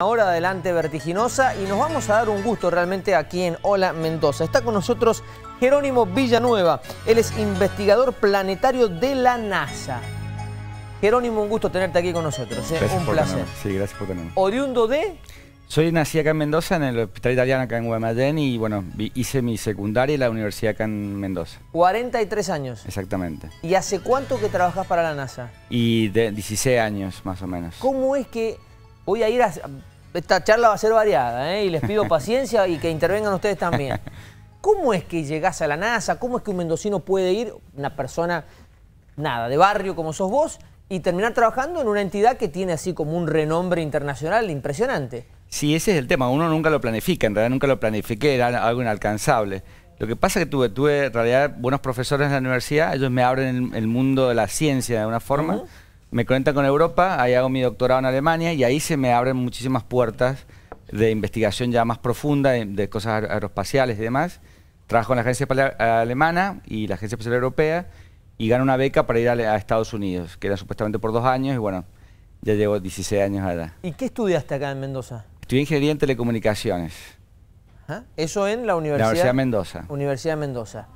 Ahora adelante vertiginosa y nos vamos a dar un gusto realmente aquí en Hola Mendoza. Está con nosotros Jerónimo Villanueva, él es investigador planetario de la NASA. Jerónimo, un gusto tenerte aquí con nosotros, ¿eh? un placer. Sí, gracias por tenerme. Oriundo de... Soy nacido acá en Mendoza, en el Hospital Italiano, acá en Guaymallén, y bueno, hice mi secundaria en la universidad acá en Mendoza. 43 años. Exactamente. ¿Y hace cuánto que trabajas para la NASA? Y de 16 años, más o menos. ¿Cómo es que voy a ir a, esta charla va a ser variada ¿eh? y les pido paciencia y que intervengan ustedes también. ¿Cómo es que llegás a la NASA? ¿Cómo es que un mendocino puede ir, una persona, nada, de barrio como sos vos, y terminar trabajando en una entidad que tiene así como un renombre internacional impresionante? Sí, ese es el tema. Uno nunca lo planifica, en realidad nunca lo planifiqué, era algo inalcanzable. Lo que pasa es que tuve, tuve en realidad buenos profesores en la universidad, ellos me abren el, mundo de la ciencia de una forma me conecta con Europa, ahí hago mi doctorado en Alemania y ahí se me abren muchísimas puertas de investigación ya más profunda, de, cosas aeroespaciales y demás. Trabajo en la Agencia Alemana y la Agencia Espacial Europea y gano una beca para ir a, Estados Unidos, que era supuestamente por dos años y bueno, ya llevo 16 años allá. ¿Y qué estudiaste acá en Mendoza? Estudié Ingeniería en Telecomunicaciones. ¿Ah? ¿Eso en la Universidad? Universidad de Mendoza. Universidad de Mendoza.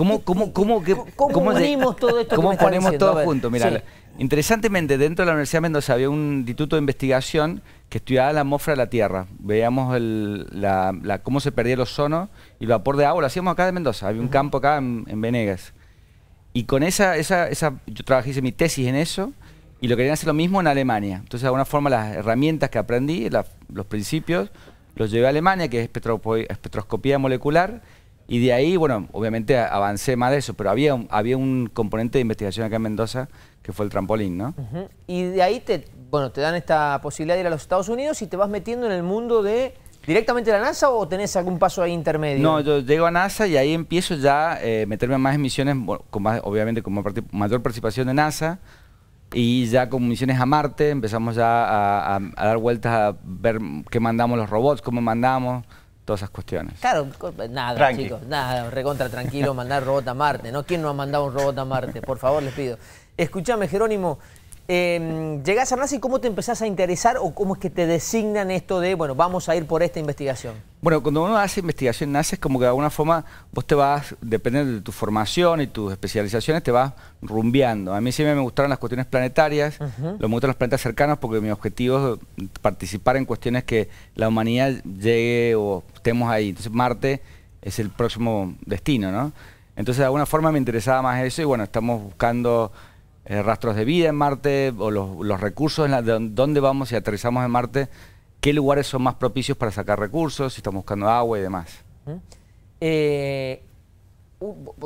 ¿Cómo, cómo, cómo, ¿Cómo, todo esto? ¿Cómo ponemos todo junto? Mira, interesantemente, dentro de la Universidad de Mendoza había un instituto de investigación que estudiaba la atmósfera de la Tierra. Veíamos cómo se perdía el ozono y el vapor de agua. Lo hacíamos acá en Mendoza. Había un campo acá en, en, Venegas. Y con esa, esa, yo trabajé, hice mi tesis en eso y lo quería hacer lo mismo en Alemania. Entonces, de alguna forma, las herramientas que aprendí, los principios, los llevé a Alemania, que es espectroscopía molecular y de ahí, bueno, obviamente avancé más de eso, pero había un, había un componente de investigación acá en Mendoza que fue el trampolín, ¿no? Y de ahí te, bueno, te dan esta posibilidad de ir a los Estados Unidos y te vas metiendo en el mundo de directamente la NASA o tenés algún paso ahí intermedio? No, yo llego a NASA y ahí empiezo ya a eh, meterme en más misiones, con más, obviamente con mayor participación de NASA. Y ya con misiones a Marte empezamos ya a dar vueltas a ver qué mandamos los robots, cómo mandamos todas esas cuestiones. Claro, pues, nada, chicos, nada, recontra tranquilo, mandar robot a Marte, ¿no? ¿Quién no ha mandado un robot a Marte? Por favor, les pido. Escúchame, Jerónimo, eh, em, ¿Llegás a NASA y cómo te empezás a interesar o cómo es que te designan esto de, bueno, vamos a ir por esta investigación? Bueno, cuando uno hace investigación en NASA es como que de alguna forma vos te vas, dependiendo de tu formación y tus especializaciones, te vas rumbeando. A mí siempre me gustaron las cuestiones planetarias, lo me gustan los planetas cercanos porque mi objetivo es participar en cuestiones que la humanidad llegue o estemos ahí. Entonces Marte es el próximo destino, ¿no? Entonces de alguna forma me interesaba más eso y bueno, estamos buscando eh, rastros de vida en Marte o los, recursos, dónde vamos si aterrizamos en Marte, qué lugares son más propicios para sacar recursos, si estamos buscando agua y demás. ¿Mm? Eh,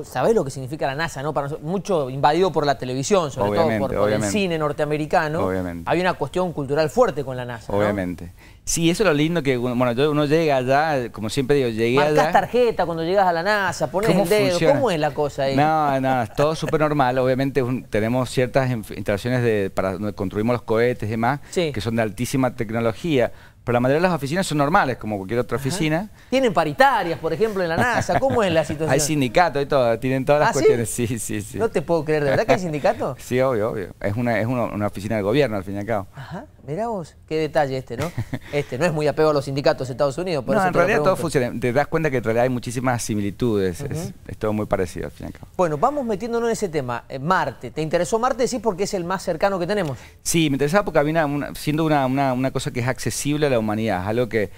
sabés lo que significa la NASA, ¿no? mucho invadido por la televisión, sobre todo por, el cine norteamericano. Obviamente. Había una cuestión cultural fuerte con la NASA. Obviamente. Sí, eso es lo lindo que bueno, yo, uno llega allá, como siempre digo, llegué a allá. tarjeta cuando llegas a la NASA, pones dedo, ¿cómo es la cosa ahí? No, no, es todo súper normal. Obviamente tenemos ciertas instalaciones de, para donde construimos los cohetes y demás, que son de altísima tecnología, pero la mayoría de las oficinas son normales, como cualquier otra oficina. Tienen paritarias, por ejemplo, en la NASA. ¿Cómo es la situación? hay sindicatos y todo, tienen todas las ¿Ah, cuestiones. ¿sí? ¿sí? sí, No te puedo creer, ¿de verdad que hay sindicatos? sí, obvio, obvio. Es una, es una, oficina del gobierno, al fin y al cabo. Ajá, mirá vos, qué detalle este, ¿no? Este no es muy apego a los sindicatos de Estados Unidos. Por no, en realidad todo funciona. Te das cuenta que en realidad hay muchísimas similitudes. es, todo muy parecido, al fin y al cabo. Bueno, vamos metiéndonos en ese tema. Eh, Marte, ¿te interesó Marte? Sí, porque es el más cercano que tenemos. Sí, me interesaba porque había siendo una, una cosa que es accesible a humanidad, algo que,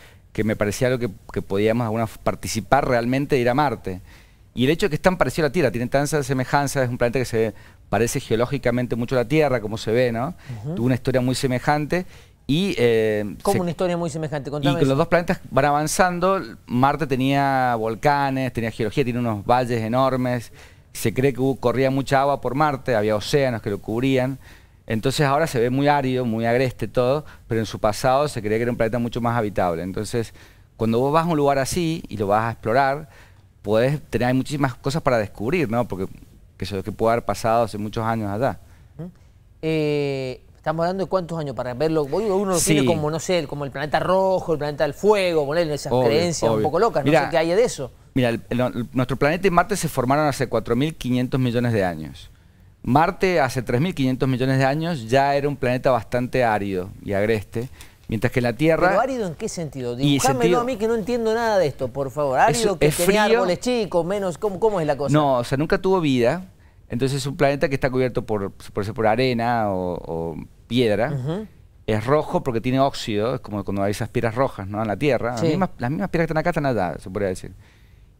me parecía algo que, podíamos alguna, participar realmente de ir a Marte. Y el hecho de que es tan parecido a la Tierra, tiene tanta semejanza, es un planeta que se parece geológicamente mucho a la Tierra, como se ve, ¿no? Tuvo una historia muy semejante y... Eh, como una historia muy semejante, Y los dos planetas van avanzando, Marte tenía volcanes, tenía geología, tiene unos valles enormes, se cree que corría mucha agua por Marte, había océanos que lo cubrían, entonces ahora se ve muy árido, muy agreste todo, pero en su pasado se creía que era un planeta mucho más habitable. Entonces, cuando vos vas a un lugar así y lo vas a explorar, puedes tener muchísimas cosas para descubrir, ¿no? Porque es eso que puede haber pasado hace muchos años allá. Eh, estamos hablando de cuántos años para verlo. Uno lo tiene como, no sé, como el planeta rojo, el planeta del fuego, ponerle esas creencias un poco locas, no sé qué hay de eso. Mira, nuestro planeta y Marte se formaron hace 4.500 millones de años. Marte hace 3.500 millones de años ya era un planeta bastante árido y agreste, mientras que la Tierra... ¿Pero árido en qué sentido? Dibujámelo a mí que no entiendo nada de esto, por favor. Árido que tenía frío, árboles chicos, menos... ¿cómo, es la cosa? No, o sea, nunca tuvo vida. Entonces es un planeta que está cubierto por, por, por arena o, piedra. Es rojo porque tiene óxido, es como cuando hay esas piedras rojas ¿no? en la Tierra. Las, mismas, piedras que están acá están allá, se podría decir.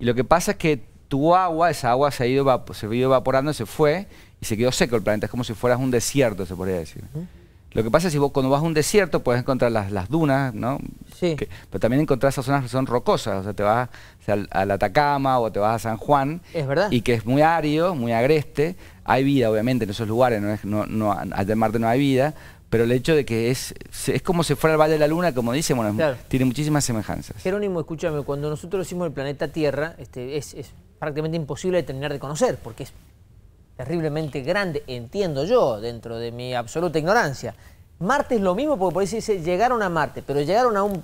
Y lo que pasa es que tu agua, esa agua se ha ido, se ha ido evaporando, se fue, y se quedó seco el planeta. Es como si fueras un desierto, se podría decir. Lo que pasa es que vos, cuando vas a un desierto puedes encontrar las, las dunas, ¿no? Sí. pero también encontrás esas zonas que son rocosas. O sea, te vas a la Atacama o te vas a San Juan. Es verdad. Y que es muy árido, muy agreste. Hay vida, obviamente, en esos lugares. No al de Marte no hay vida. Pero el hecho de que es, es como si fuera el Valle de la Luna, como dice, bueno, tiene muchísimas semejanzas. Jerónimo, escúchame, cuando nosotros decimos el planeta Tierra, este, es, es prácticamente imposible de terminar de conocer, porque es terriblemente grande, entiendo yo, dentro de mi absoluta ignorancia. Marte es lo mismo porque por ahí se dice llegaron a Marte, pero llegaron a un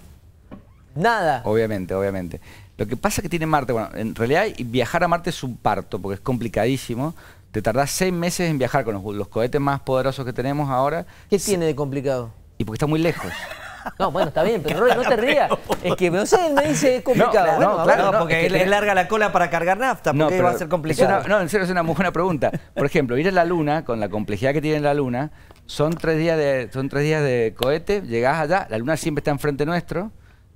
nada. Obviamente, obviamente. Lo que pasa es que tiene Marte, bueno, en realidad viajar a Marte es un parto porque es complicadísimo. Te tardás seis meses en viajar con los, los cohetes más poderosos que tenemos ahora. ¿Qué tiene de complicado? Y porque está muy lejos. No, bueno, está bien, pero no te rías. Es que, no sé, él me dice es complicado. No, claro, porque él es larga la cola para cargar nafta, porque va a ser complicado. no, en serio, es una muy buena pregunta. Por ejemplo, ir a la luna, con la complejidad que tiene la luna, son tres días de, son tres días de cohete, llegás allá, la luna siempre está enfrente nuestro,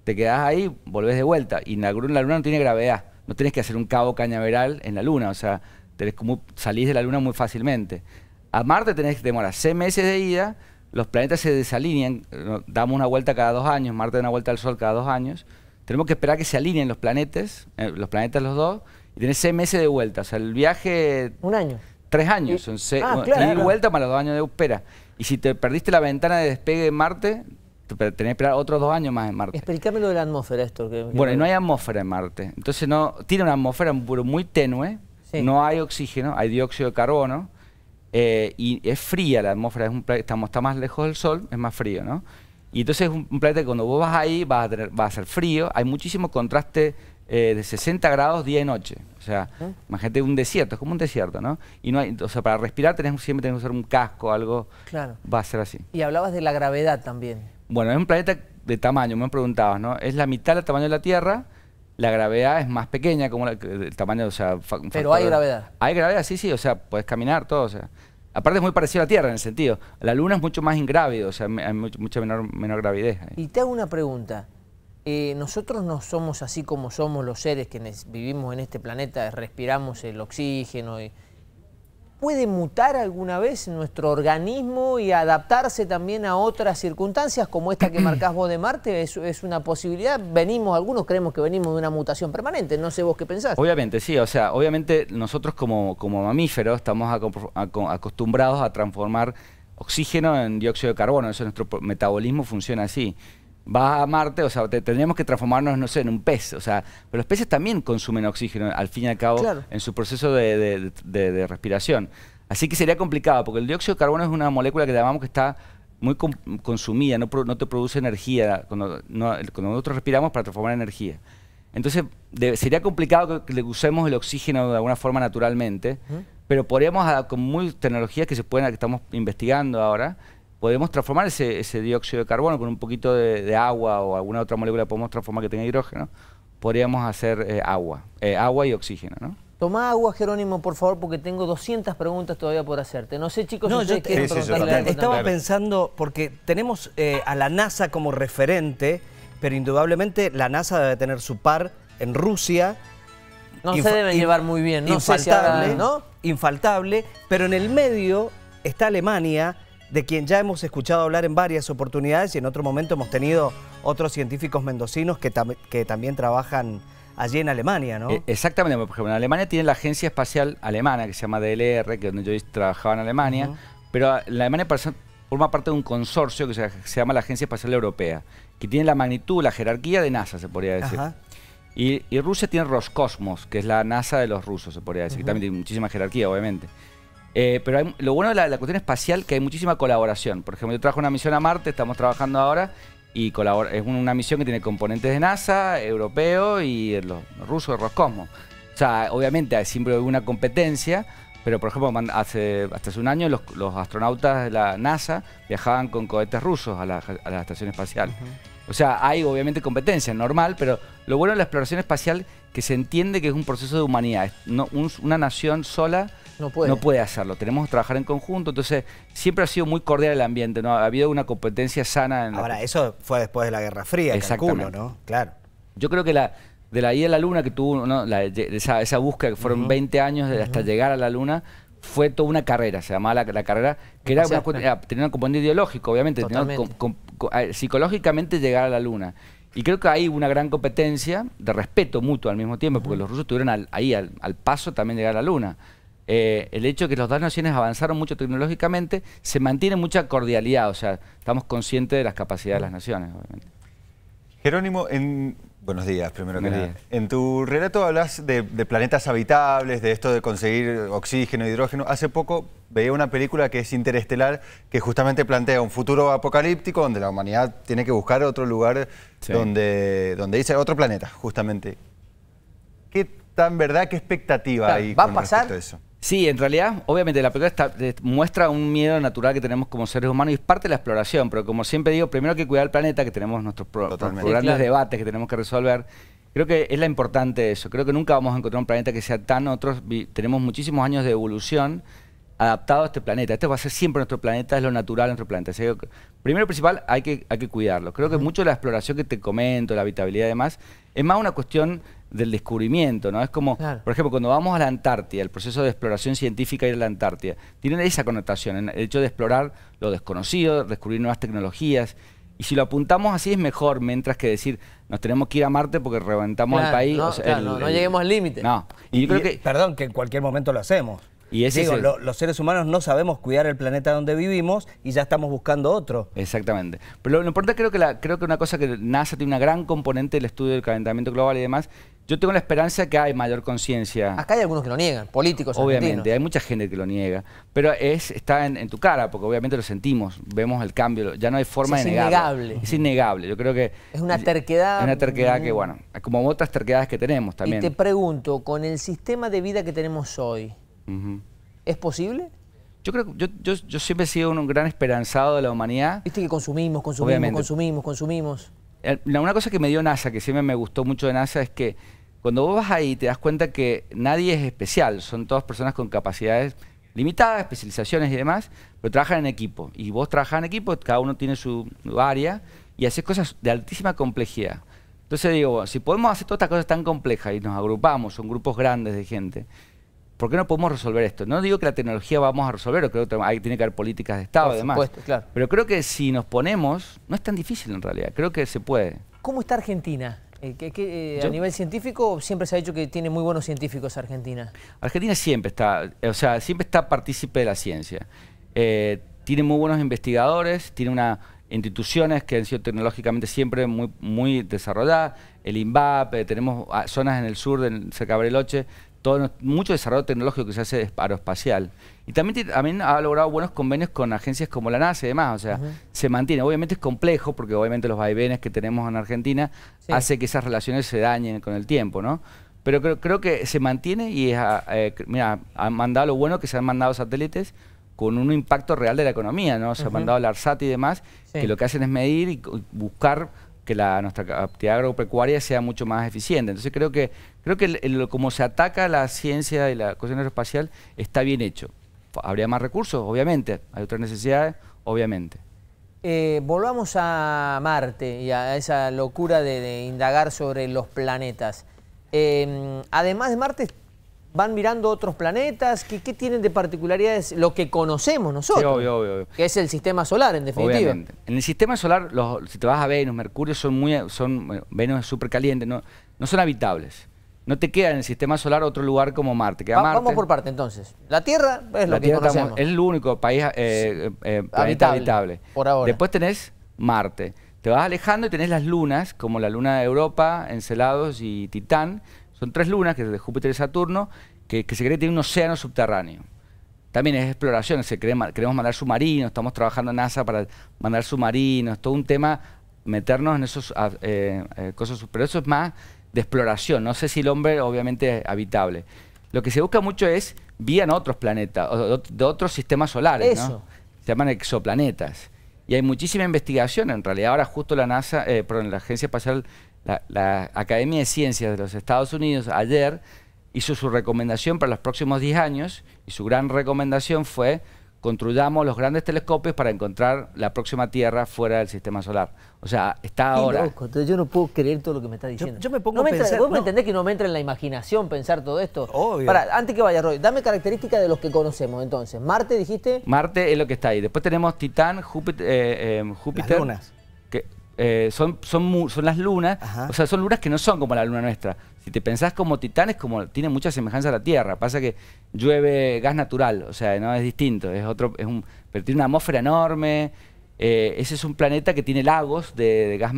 te quedás ahí, volvés de vuelta. Y la, la luna no tiene gravedad. No tienes que hacer un cabo cañaveral en la luna, o sea, tenés como, salís de la luna muy fácilmente. A Marte tenés que demorar seis meses de ida, los planetas se desalinean, damos una vuelta cada dos años, Marte da una vuelta al Sol cada dos años, tenemos que esperar que se alineen los planetas, eh, los planetas los dos, y tenés seis meses de vuelta. O sea, el viaje... Un año. Tres años, y, ah, vuelta para los dos años de espera. Y si te perdiste la ventana de despegue en Marte, tenés que esperar otros dos años más en Marte. Explícame lo de la atmósfera esto. bueno, no hay atmósfera en Marte. Entonces no tiene una atmósfera muy tenue, no hay oxígeno, hay dióxido de carbono, eh, y es fría la atmósfera, un planeta, estamos, está más lejos del Sol, es más frío, ¿no? Y entonces es un, planeta que cuando vos vas ahí va a, tener, va a ser frío, hay muchísimo contraste eh, de 60 grados día y noche. O sea, ah. imagínate un desierto, es como un desierto, ¿no? Y no hay, o para respirar tenés, siempre tenés que usar un casco, algo. Va a ser así. Y hablabas de la gravedad también. Bueno, es un planeta de tamaño, me preguntabas, ¿no? Es la mitad del tamaño de la Tierra la gravedad es más pequeña como el tamaño, o sea... Pero hay gravedad. Hay gravedad, sí, sí, o sea, puedes caminar todo, o sea... Aparte es muy parecido a la Tierra en el sentido. La Luna es mucho más ingrávida, o sea, hay mucha menor, menor gravidez. Y te hago una pregunta. Eh, nosotros no somos así como somos los seres que vivimos en este planeta, respiramos el oxígeno y ¿Puede mutar alguna vez nuestro organismo y adaptarse también a otras circunstancias como esta que marcás vos de Marte? Es, una posibilidad. Venimos, algunos creemos que venimos de una mutación permanente, no sé vos qué pensás. Obviamente, sí, o sea, obviamente nosotros como, como mamíferos estamos acostumbrados a transformar oxígeno en dióxido de carbono, eso nuestro metabolismo funciona así vas a Marte, o sea, tendríamos que transformarnos, no sé, en un pez. O sea, pero los peces también consumen oxígeno, al fin y al cabo, en su proceso de, respiración. Así que sería complicado, porque el dióxido de carbono es una molécula que llamamos que está muy consumida, no, no te produce energía cuando, nosotros respiramos para transformar energía. Entonces, sería complicado que, le usemos el oxígeno de alguna forma naturalmente, pero podríamos, con muy tecnologías que se pueden, que estamos investigando ahora, podemos transformar ese, dióxido de carbono con un poquito de, agua o alguna otra molécula podemos transformar que tenga hidrógeno, podríamos hacer eh, agua, eh, agua y oxígeno, ¿no? Toma agua, Jerónimo, por favor, porque tengo 200 preguntas todavía por hacerte. No sé, chicos, Estaba pensando, porque tenemos eh, a la NASA como referente, pero indudablemente la NASA debe tener su par en Rusia. No se deben llevar muy bien, no infaltable, ¿no? Infaltable, pero en el medio está Alemania, de quien ya hemos escuchado hablar en varias oportunidades y en otro momento hemos tenido otros científicos mendocinos que, también trabajan allí en Alemania, ¿no? E-, exactamente, por ejemplo, en Alemania tiene la Agencia Espacial Alemana que se llama DLR, que donde yo trabajaba en Alemania, pero en Alemania forma parte de un consorcio que se, llama la Agencia Espacial Europea, que tiene la magnitud, la jerarquía de NASA, se podría decir. Y, Rusia tiene Roscosmos, que es la NASA de los rusos, se podría decir, que también tiene muchísima jerarquía, obviamente. Eh, pero lo bueno de la, cuestión espacial que hay muchísima colaboración. Por ejemplo, yo trabajo una misión a Marte, estamos trabajando ahora, y colabora, es una misión que tiene componentes de NASA, europeo y los rusos de Roscosmos. O sea, obviamente hay siempre una competencia, pero por ejemplo, hace, hasta hace un año los, astronautas de la NASA viajaban con cohetes rusos a la, estación espacial. O sea, hay obviamente competencia, normal, pero lo bueno de la exploración espacial que se entiende que es un proceso de humanidad. No, una nación sola no puede. hacerlo. Tenemos que trabajar en conjunto. Entonces, siempre ha sido muy cordial el ambiente. ¿no? Ha habido una competencia sana. En Ahora, eso fue después de la Guerra Fría, ¿no? Claro. Yo creo que la, de la ida a la Luna, que tuvo ¿no? esa, búsqueda que fueron 20 años hasta llegar a la Luna, fue toda una carrera, se llamaba la, la carrera, que era una, tenía un componente ideológico, obviamente, psicológicamente llegar a la Luna. Y creo que hay una gran competencia de respeto mutuo al mismo tiempo, porque los rusos tuvieron ahí al, al paso también llegar a la Luna. Eh, el hecho de que las dos naciones avanzaron mucho tecnológicamente, se mantiene mucha cordialidad, o sea, estamos conscientes de las capacidades de las naciones, obviamente. Jerónimo, en... Buenos días, primero que nada. En tu relato hablas de, planetas habitables, de esto de conseguir oxígeno, hidrógeno. Hace poco veía una película que es interestelar, que justamente plantea un futuro apocalíptico donde la humanidad tiene que buscar otro lugar donde, donde dice otro planeta, justamente. ¿Qué tan verdad, qué expectativa hay ¿va a pasar? eso? Sí, en realidad, obviamente, la película eh, muestra un miedo natural que tenemos como seres humanos y es parte de la exploración, pero como siempre digo, primero hay que cuidar el planeta, que tenemos nuestros pro, grandes debates que tenemos que resolver. Creo que es la importante eso. Creo que nunca vamos a encontrar un planeta que sea tan otro. Tenemos muchísimos años de evolución adaptado a este planeta. Este va a ser siempre nuestro planeta, es lo natural de nuestro planeta. Primero primero principal, hay que, hay que cuidarlo. Creo que mucho de la exploración que te comento, la habitabilidad y demás, es más una cuestión del descubrimiento, ¿no? Es como, por ejemplo, cuando vamos a la Antártida, el proceso de exploración científica ir a la Antártida, tiene esa connotación, el hecho de explorar lo desconocido, descubrir nuevas tecnologías. Y si lo apuntamos así es mejor, mientras que decir, nos tenemos que ir a Marte porque reventamos el país. No, no, lleguemos al límite. No. que... Perdón, que en cualquier momento lo hacemos. Y Digo, los seres humanos no sabemos cuidar el planeta donde vivimos y ya estamos buscando otro. Exactamente. Pero lo, importante creo que creo que una cosa que NASA tiene una gran componente del estudio del calentamiento global y demás. Yo tengo la esperanza que hay mayor conciencia. Acá hay algunos que lo niegan, políticos. Obviamente, hay mucha gente que lo niega. Pero es, está en, tu cara, porque obviamente lo sentimos, vemos el cambio, ya no hay forma de negarlo. Es innegable. Es innegable. Yo creo que. Es una terquedad. Es una terquedad que, bueno, como otras terquedades que tenemos también. Y te pregunto, con el sistema de vida que tenemos hoy, ¿Es posible? Yo creo yo, yo, siempre he sido un gran esperanzado de la humanidad. Viste que consumimos, consumimos, consumimos, consumimos. Una cosa que me dio NASA, que siempre me gustó mucho de NASA, es que cuando vos vas ahí te das cuenta que nadie es especial, son todas personas con capacidades limitadas, especializaciones y demás, pero trabajan en equipo. Y vos trabajas en equipo, cada uno tiene su área y haces cosas de altísima complejidad. Entonces digo, si podemos hacer todas estas cosas tan complejas y nos agrupamos, son grupos grandes de gente, ¿Por qué no podemos resolver esto? No digo que la tecnología vamos a resolver, creo que tiene que haber políticas de Estado, además. Pero creo que si nos ponemos, no es tan difícil en realidad, creo que se puede. ¿Cómo está Argentina? Eh, eh, a nivel científico siempre se ha dicho que tiene muy buenos científicos Argentina. Argentina siempre está, eh, o sea, siempre está partícipe de la ciencia. tiene muy buenos investigadores, tiene unas instituciones que han sido tecnológicamente siempre muy, desarrolladas, el INVAP, tenemos ah, zonas en el sur, cerca de Breloche, todo, mucho desarrollo tecnológico que se hace de aeroespacial. Y también, también ha logrado buenos convenios con agencias como la NASA y demás. O sea, se mantiene. Obviamente es complejo, porque obviamente los vaivenes que tenemos en Argentina hace que esas relaciones se dañen con el tiempo, ¿no? Pero creo, que se mantiene y es, ah, eh, mira, han mandado lo bueno que se han mandado satélites con un impacto real de la economía, ¿no? Se han mandado el ARSAT y demás, que lo que hacen es medir y buscar que la, nuestra actividad agropecuaria sea mucho más eficiente. Entonces creo que, creo que como se ataca la ciencia y la cuestión aeroespacial está bien hecho. Habría más recursos, obviamente, hay otras necesidades, obviamente. Eh, volvamos a Marte y a esa locura de, indagar sobre los planetas. Eh, además de Marte van mirando otros planetas? ¿Qué, tienen de particularidades lo que conocemos nosotros? obvio, obvio, Que es el sistema solar, en definitiva. En el sistema solar, si te vas a Venus, Mercurio, son muy, son, Venus es súper caliente, no, no son habitables. No te queda en el sistema solar otro lugar como Marte. Queda Marte. Vamos por parte entonces. La Tierra es lo que conocemos. es el único país eh, eh, eh, habitable, habitable. Por ahora. Después tenés Marte. Te vas alejando y tenés las lunas, como la luna de Europa, Encelados y Titán, son tres lunas, que es de Júpiter y Saturno, que, se cree que tiene un océano subterráneo. También es exploración, se queremos mandar submarinos, estamos trabajando en NASA para mandar submarinos, todo un tema, meternos en esos eh, eh, cosas, pero eso es más de exploración, no sé si el hombre obviamente es habitable. Lo que se busca mucho es vía en otros planetas, de otros sistemas solares, ¿no? Se llaman exoplanetas. Y hay muchísima investigación, en realidad ahora justo la NASA, eh, perdón, la Agencia Espacial la, Academia de Ciencias de los Estados Unidos ayer hizo su recomendación para los próximos 10 años y su gran recomendación fue construyamos los grandes telescopios para encontrar la próxima Tierra fuera del sistema solar. O sea, está ahora. yo no puedo creer todo lo que me está diciendo. Yo, me pongo a pensar. vos me entendés que no me entra en la imaginación pensar todo esto. Obvio. Para, antes que vaya, Roy, dame características de los que conocemos entonces. Marte, dijiste. Marte es lo que está ahí. Después tenemos Titán, Júpiter. Eh, eh, Júpiter Las lunas. Eh, son, son, son las lunas, o sea, son lunas que no son como la luna nuestra. Si te pensás como Titán es como tiene mucha semejanza a la Tierra. Pasa que llueve gas natural, o sea, no es distinto, es otro, es un, tiene una atmósfera enorme. Eh, ese es un planeta que tiene lagos de, gas,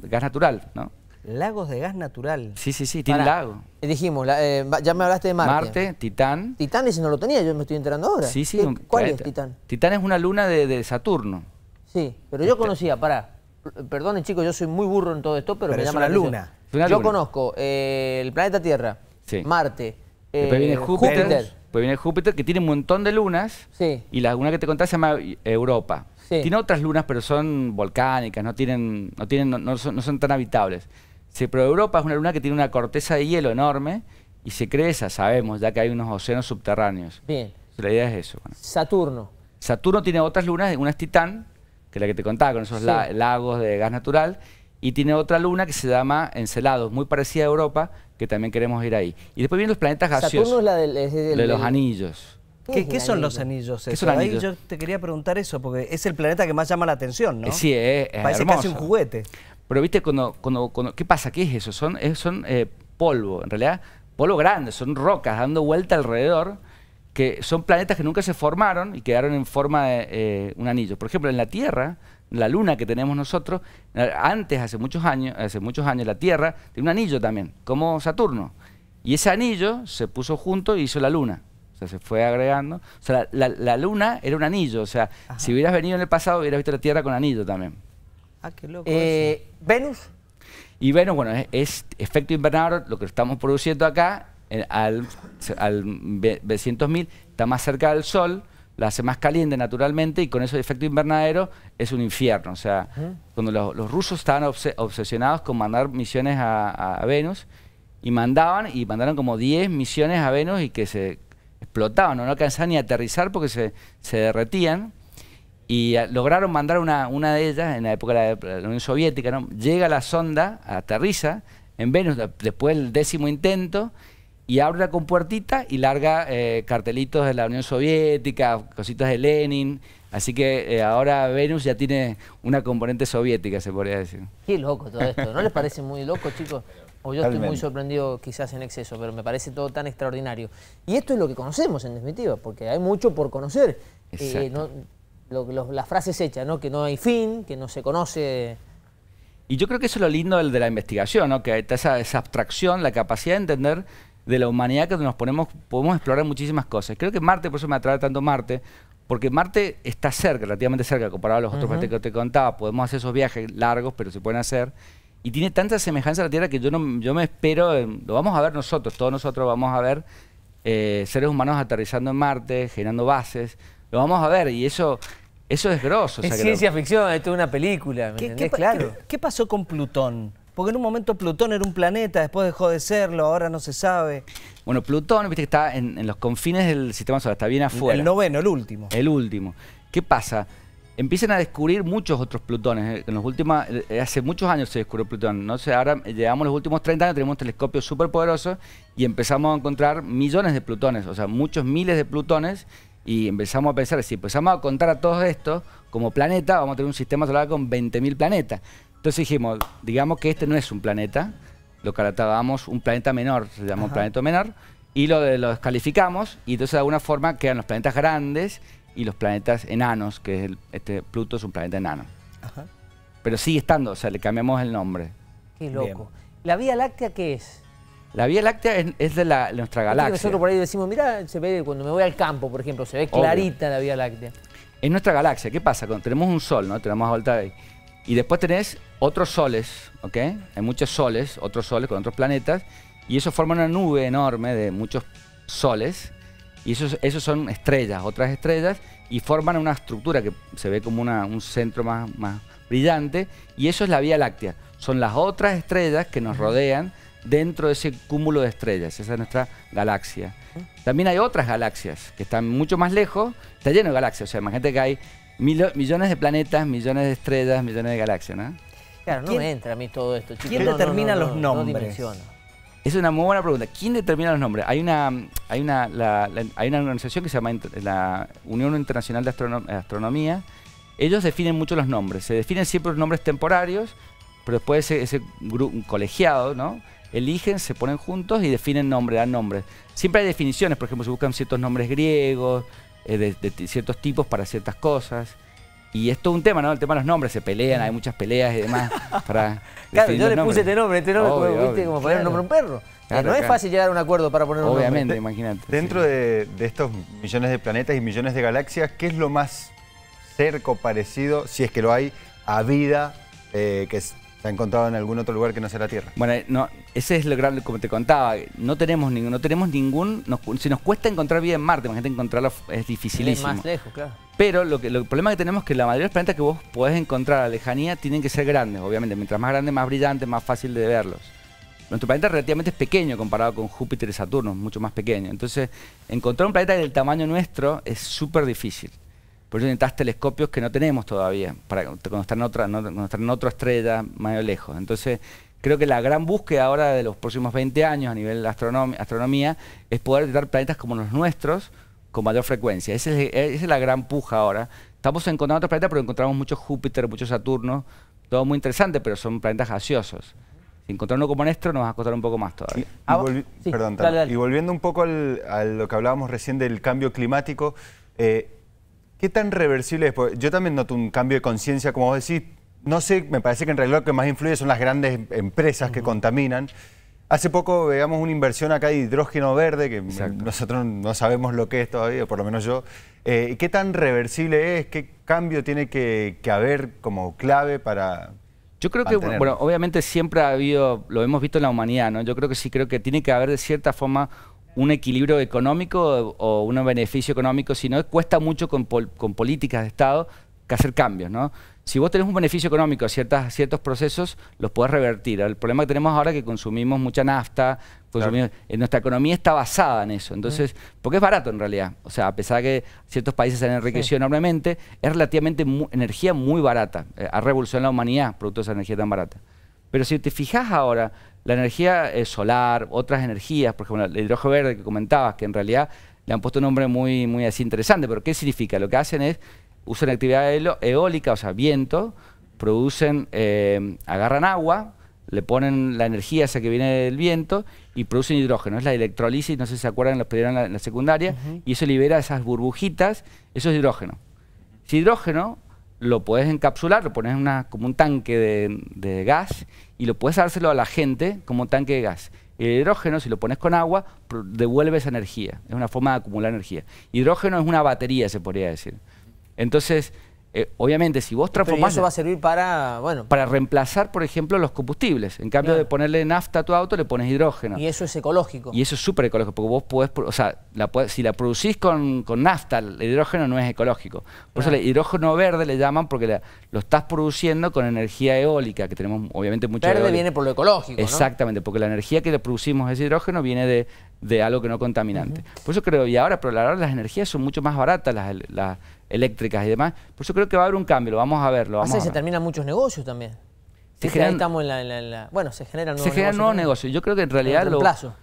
gas, natural, ¿no? Lagos de gas natural. Sí, sí, sí, tiene lagos. Eh, dijimos, ya me hablaste de Marte. Marte, Titán. Titán ese no lo tenía, yo me estoy enterando ahora. ¿Cuál es Titán? Titán es una luna de, de Saturno. Sí, pero yo este. conocía, pará, Perdón, chicos, yo soy muy burro en todo esto, pero, me llama la luna. Yo conozco eh, el planeta Tierra, Marte, eh, viene Júpiter. que tiene un montón de lunas. Y la luna que te conté se llama Europa. Tiene otras lunas, pero son volcánicas, no, tienen, no, tienen, no, son, tan habitables. pero Europa es una luna que tiene una corteza de hielo enorme y se creza, sabemos, ya que hay unos océanos subterráneos. Bien. La idea es eso. Saturno. Saturno tiene otras lunas, una es Titán, que es la que te contaba, con esos lagos de gas natural. Y tiene otra luna que se llama Encelados, muy parecida a Europa, que también queremos ir ahí. Y después vienen los planetas gaseosos. Saturno es la de los anillos. ¿Qué, son los anillos? yo te quería preguntar eso, porque es el planeta que más llama la atención, ¿no? Sí, es, Parece casi un juguete. Pero viste, cuando, ¿qué pasa? ¿Qué es eso? Son, son eh, polvo, en realidad, polvo grande, son rocas dando vuelta alrededor que son planetas que nunca se formaron y quedaron en forma de eh, un anillo. Por ejemplo, en la Tierra, la Luna que tenemos nosotros, eh, antes, hace muchos años, hace muchos años la Tierra tiene un anillo también, como Saturno. Y ese anillo se puso junto y e hizo la Luna. O sea, se fue agregando. O sea, la, luna era un anillo. O sea, si hubieras venido en el pasado, hubieras visto la Tierra con anillo también. Ah, qué loco. Eh, ¿Venus? Y Venus, bueno, es efecto invernadero, lo que estamos produciendo acá al, 200.000 está más cerca del sol, la hace más caliente naturalmente y con eso efecto invernadero es un infierno. O sea, cuando los, rusos estaban obsesionados con mandar misiones a, Venus y mandaban y mandaron como 10 misiones a Venus y que se explotaban, no, no alcanzaban ni a aterrizar porque se, se derretían. Y eh, lograron mandar una, una, de ellas en la época de la, Unión Soviética, ¿no? llega la sonda, aterriza en Venus después del décimo intento y abre la compuertita y larga eh, cartelitos de la Unión Soviética, cositas de Lenin. Así que eh, ahora Venus ya tiene una componente soviética, se podría decir. Qué loco todo esto. ¿No les parece muy loco, chicos? O yo estoy muy sorprendido quizás en exceso, pero me parece todo tan extraordinario. Y esto es lo que conocemos en definitiva, porque hay mucho por conocer. Eh, lo, las frases hechas, ¿no? Que no hay fin, que no se conoce... Y yo creo que eso es lo lindo del de la investigación, ¿no? que está esa, esa abstracción, la capacidad de entender de la humanidad que nos ponemos, podemos explorar muchísimas cosas. Creo que Marte, por eso me atrae tanto Marte, porque Marte está cerca, relativamente cerca, comparado a los otros planetas que te contaba. Podemos hacer esos viajes largos, pero se pueden hacer. Y tiene tanta semejanza a la Tierra que yo, no, yo me espero, lo vamos a ver nosotros, todos nosotros vamos a ver eh, seres humanos aterrizando en Marte, generando bases, lo vamos a ver y eso eso es grosso. Es ciencia ficción, esto es una película, claro. ¿qué, pasó con Plutón? Porque en un momento Plutón era un planeta, después dejó de serlo, ahora no se sabe. Bueno, Plutón, viste que está en, los confines del sistema solar, está bien afuera. El noveno, el último. El último. ¿Qué pasa? Empiezan a descubrir muchos otros Plutones. Eh, en los últimos, eh, hace muchos años se descubrió Plutón. ¿no? sé, ahora llegamos los últimos 30 años, tenemos telescopios súper poderosos y empezamos a encontrar millones de Plutones, o sea, muchos miles de Plutones y empezamos a pensar, si empezamos a contar a todos estos como planeta, vamos a tener un sistema solar con 20.000 planetas. Entonces dijimos, digamos que este no es un planeta, lo catalogamos un planeta menor, se llama un planeta menor, y lo, descalificamos, y entonces de alguna forma quedan los planetas grandes y los planetas enanos, que es el, este Pluto es un planeta enano. Ajá. Pero sigue estando, o sea, le cambiamos el nombre. Qué loco. ¿La Vía Láctea qué es? La Vía Láctea es, de, nuestra galaxia. Nosotros por ahí decimos, mira, cuando me voy al campo, por ejemplo, se ve clarita la Vía Láctea. Es nuestra galaxia. ¿Qué pasa? Cuando tenemos un sol, ¿no? Tenemos vuelta ahí. Y después tenés otros soles, ¿ok? Hay muchos soles, otros soles con otros planetas, y eso forma una nube enorme de muchos soles, y eso esos son estrellas, otras estrellas, y forman una estructura que se ve como una, un centro más, más brillante, y eso es la Vía Láctea. Son las otras estrellas que nos rodean dentro de ese cúmulo de estrellas, esa es nuestra galaxia. También hay otras galaxias que están mucho más lejos, está lleno de galaxias, o sea, imagínate que hay millones de planetas, millones de estrellas, millones de galaxias, ¿no? Claro, no me entra a mí todo esto, ¿Quién determina los nombres? es una muy buena pregunta. ¿Quién determina los nombres? Hay una, hay una, organización que se llama la Unión Internacional de Astronomía. Ellos definen mucho los nombres. Se definen siempre los nombres temporarios, pero después ese, colegiado, ¿no? Eligen, se ponen juntos y definen nombres, dan nombres. Siempre hay definiciones, por ejemplo, se buscan ciertos nombres griegos, eh, de, de ciertos tipos para ciertas cosas. Y esto es un tema, ¿no? El tema de los nombres, se pelean, hay muchas peleas y demás. Para claro, yo le puse este nombre, este nombre, como, poner el nombre a un perro. no es fácil llegar a un acuerdo para poner un Obviamente, imagínate. Dentro de, estos millones de planetas y millones de galaxias, ¿qué es lo más cerco, parecido, si es que lo hay, a vida eh, que que ¿Se ha encontrado en algún otro lugar que no sea la Tierra? Bueno, eh, ese es lo grande, como te contaba, no tenemos ningún, no tenemos ningún, si nos cuesta encontrar vida en Marte, imagínate encontrarla es dificilísimo. Es más lejos, claro. Pero lo que, el problema que tenemos es que la mayoría de los planetas que vos podés encontrar a lejanía tienen que ser grandes, obviamente. Mientras más grande, más brillante, más fácil de verlos. Nuestro planeta relativamente es pequeño comparado con Júpiter y Saturno, mucho más pequeño. Entonces, encontrar un planeta del tamaño nuestro es súper difícil. Por eso necesitas telescopios que no tenemos todavía, para cuando en otra, estrella más lejos. Entonces, creo que la gran búsqueda ahora de los próximos 20 años a nivel de astronomía es poder detectar planetas como los nuestros con mayor frecuencia. E-, esa es, la gran puja ahora. Estamos encontrando otros planetas, pero encontramos muchos Júpiter, muchos Saturno, todo muy interesante, pero son planetas gaseosos. Si encontramos uno como nuestro nos va a costar un poco más todavía. Y, ah, perdón, y volviendo un poco a lo que hablábamos recién del cambio climático, eh, ¿Qué tan reversible es? Yo también noto un cambio de conciencia, como vos decís. No sé, me parece que en realidad lo que más influye son las grandes em, empresas que contaminan. Hace poco veíamos una inversión acá de hidrógeno verde, que nosotros no sabemos lo que es todavía, por lo menos yo. Eh, ¿Qué tan reversible es? ¿Qué cambio tiene que, haber como clave para, yo creo que, bueno, obviamente siempre ha habido, lo hemos visto en la humanidad, ¿no? Yo creo que sí, creo que tiene que haber de cierta forma un equilibrio económico o un beneficio económico, sino cuesta mucho con, políticas de Estado que hacer cambios, ¿no? Si vos tenés un beneficio económico a, ciertas, ciertos procesos, los podés revertir. El problema que tenemos ahora es que consumimos mucha nafta, en eh, nuestra economía está basada en eso. Entonces, porque es barato en realidad. O sea, a pesar de que ciertos países se han enriquecido enormemente, es relativamente energía muy barata. Eh, ha revolucionado la humanidad productos de energía tan barata. Pero si te fijas ahora, la energía eh, solar, otras energías, por ejemplo, el hidrógeno verde que comentabas, que en realidad le han puesto un nombre muy, muy interesante, pero ¿qué significa? Lo que hacen es, usan actividad eólica, o sea, viento, producen, eh, agarran agua, le ponen la energía esa que viene del viento y producen hidrógeno. Es la electrolisis, no sé si se acuerdan, los pidieron en la, secundaria, y eso libera esas burbujitas, eso es hidrógeno. Si hidrógeno lo puedes encapsular, lo pones una, como un tanque de, gas y lo puedes dárselo a la gente como un tanque de gas. El hidrógeno, si lo pones con agua, devuelve esa energía. Es una forma de acumular energía. Hidrógeno es una batería, se podría decir. Entonces, eh, obviamente, si vos transformás... eso va a servir para, bueno... Para reemplazar, por ejemplo, los combustibles. En cambio de ponerle nafta a tu auto, le pones hidrógeno. Y eso es ecológico. Y eso es súper ecológico, porque vos podés... O sea, si la producís con, con, nafta, el hidrógeno no es ecológico. Por eso el hidrógeno verde le llaman porque lo estás produciendo con energía eólica, que tenemos obviamente mucha... Verde viene por lo ecológico, Exactamente, porque la energía que le producimos a ese hidrógeno viene de de algo que no contaminante. Por eso creo, y ahora, pero ahora las energías son mucho más baratas, las, eléctricas y demás. Por eso creo que va a haber un cambio, lo vamos a ver. Lo vamos a se terminan muchos negocios también. Se generan, en la, bueno, se generan nuevos se generan nuevos negocios. Yo creo que en realidad en plazo.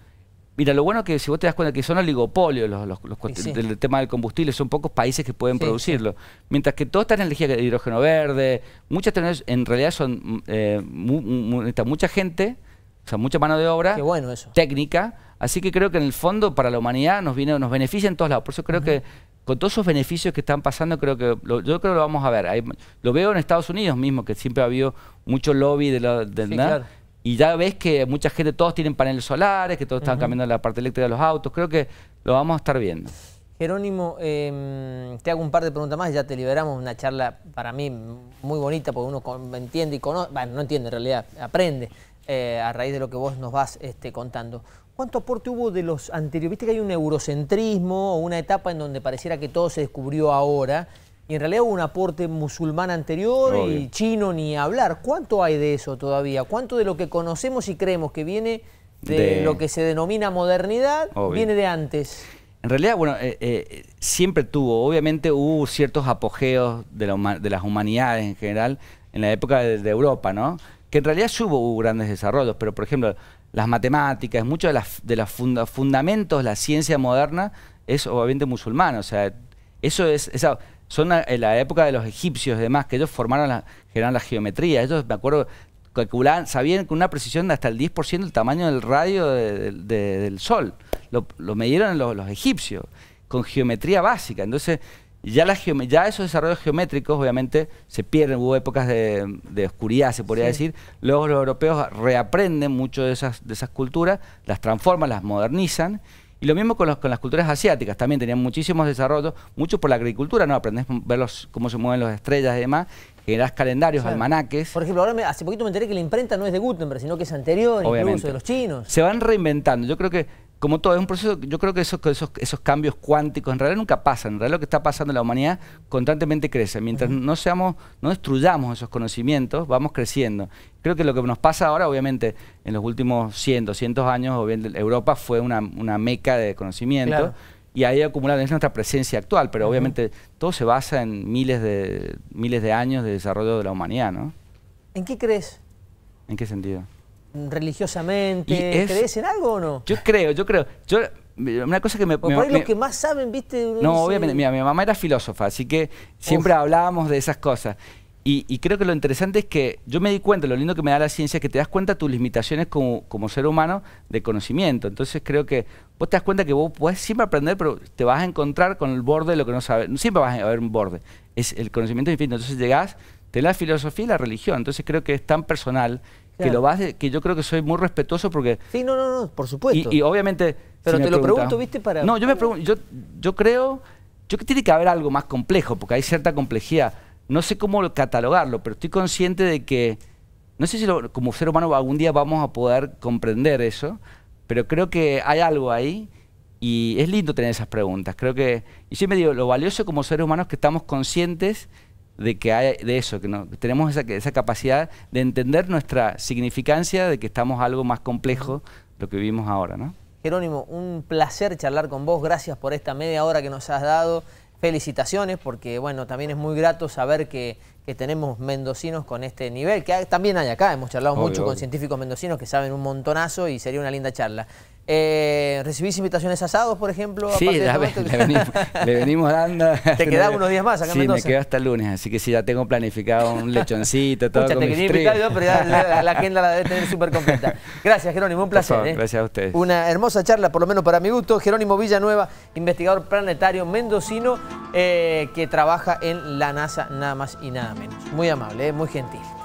Mira, lo bueno es que si vos te das cuenta que son oligopolios los, los, del tema del combustible, son pocos países que pueden producirlo. Mientras que toda esta energía de hidrógeno verde, muchas en realidad son eh, mucha gente, o sea, mucha mano de obra, bueno técnica, Así que creo que en el fondo para la humanidad nos viene, nos beneficia en todos lados. Por eso creo que con todos esos beneficios que están pasando, creo que yo creo que lo vamos a ver. lo veo en Estados Unidos mismo, que siempre ha habido mucho lobby de la... Y ya ves que mucha gente, todos tienen paneles solares, que todos están cambiando la parte eléctrica de los autos. Creo que lo vamos a estar viendo. Jerónimo, em, te hago un par de preguntas más, ya te liberamos una charla para mí muy bonita, porque uno entiende y conoce, bueno, no entiende en realidad, aprende eh, a raíz de lo que vos nos vas este, contando. ¿Cuánto aporte hubo de los anteriores? Viste que hay un eurocentrismo o una etapa en donde pareciera que todo se descubrió ahora y en realidad hubo un aporte musulmán anterior y chino ni hablar. ¿Cuánto hay de eso todavía? ¿Cuánto de lo que conocemos y creemos que viene de, lo que se denomina modernidad viene de antes? En realidad, bueno, eh, eh, siempre tuvo, obviamente hubo ciertos apogeos de, las humanidades en general en la época de, Europa, ¿no? Que en realidad sí hubo grandes desarrollos, pero por ejemplo, las matemáticas, muchos de, las, de los fundamentos de la ciencia moderna es obviamente musulmana. O sea, eso es, esa, son la, la época de los egipcios y demás, que ellos formaron la, generaron la geometría. Ellos, me acuerdo, calculaban, sabían con una precisión de hasta el 10% el tamaño del radio del Sol. Lo, medieron los, los egipcios, con geometría básica. Entonces, y ya, esos desarrollos geométricos, obviamente, se pierden. Hubo épocas de, oscuridad, se podría decir. Luego los europeos reaprenden mucho de esas, culturas, las transforman, las modernizan. Y lo mismo con, las culturas asiáticas, también tenían muchísimos desarrollos, mucho por la agricultura, ¿no? Aprendes a ver cómo se mueven las estrellas y demás, generás calendarios, almanaques. Por ejemplo, ahora hace poquito me enteré que la imprenta no es de Gutenberg, sino que es anterior, incluso de los chinos. Se van reinventando. Yo creo que como todo, es un proceso, yo creo que esos, cambios cuánticos en realidad nunca pasan, en realidad lo que está pasando en la humanidad constantemente crece, mientras no seamos, no destruyamos esos conocimientos, vamos creciendo. Creo que lo que nos pasa ahora, obviamente, en los últimos 100, 200 años, Europa fue una, meca de conocimiento. Y ahí acumulado nuestra presencia actual, pero obviamente todo se basa en miles de, miles de años de desarrollo de la humanidad, ¿no? ¿En qué crees? ¿En qué sentido? religiosamente? ¿Crees en algo o no? Yo creo, yo creo. Yo, una cosa que me... por ahí que más saben, viste... No, obviamente, mira, mi mamá era filósofa, así que siempre hablábamos de esas cosas. Y, creo que lo interesante es que yo me di cuenta, lo lindo que me da la ciencia es que te das cuenta de tus limitaciones como, como ser humano de conocimiento. Entonces creo que vos te das cuenta que vos puedes siempre aprender, pero te vas a encontrar con el borde de lo que no sabes. Siempre vas a haber un borde. Es, el conocimiento infinito. Entonces llegás, te la filosofía y la religión. Entonces creo que es tan personal que, lo eh, que yo creo que soy muy respetuoso porque... Sí, no, no, no, por supuesto. Y, obviamente... Pero te lo pregunto, ¿viste? Para... No, yo me pregunto, yo, creo, yo que tiene que haber algo más complejo, porque hay cierta complejidad. No sé cómo catalogarlo, pero estoy consciente de que, no sé si como ser humano algún día vamos a poder comprender eso, pero creo que hay algo ahí y es lindo tener esas preguntas. Creo que, y siempre digo, lo valioso como seres humanos es que estamos conscientes de que hay de eso, que tenemos esa, capacidad de entender nuestra significancia de que estamos algo más complejo lo que vivimos ahora, ¿no? Jerónimo, un placer charlar con vos, gracias por esta media hora que nos has dado. Felicitaciones, porque bueno, también es muy grato saber que, que tenemos mendocinos con este nivel, que también hay acá, hemos charlado mucho con científicos mendocinos que saben un montonazo y sería una linda charla. Eh, ¿Recibís invitaciones asados, por ejemplo? Sí, este le, venimos, dando. ¿Te quedás unos días más acá Sí, me quedo hasta el lunes, así que sí, ya tengo planificado un lechoncito, todo Pucha, con te quería pero ya la, agenda la debe tener súper completa. Gracias, Jerónimo, un placer. ¿eh? Gracias a ustedes. Una hermosa charla, por lo menos para mi gusto. Jerónimo Villanueva, investigador planetario mendocino, eh, que trabaja en la NASA nada más y nada más. Muy amable, ¿eh? muy gentil.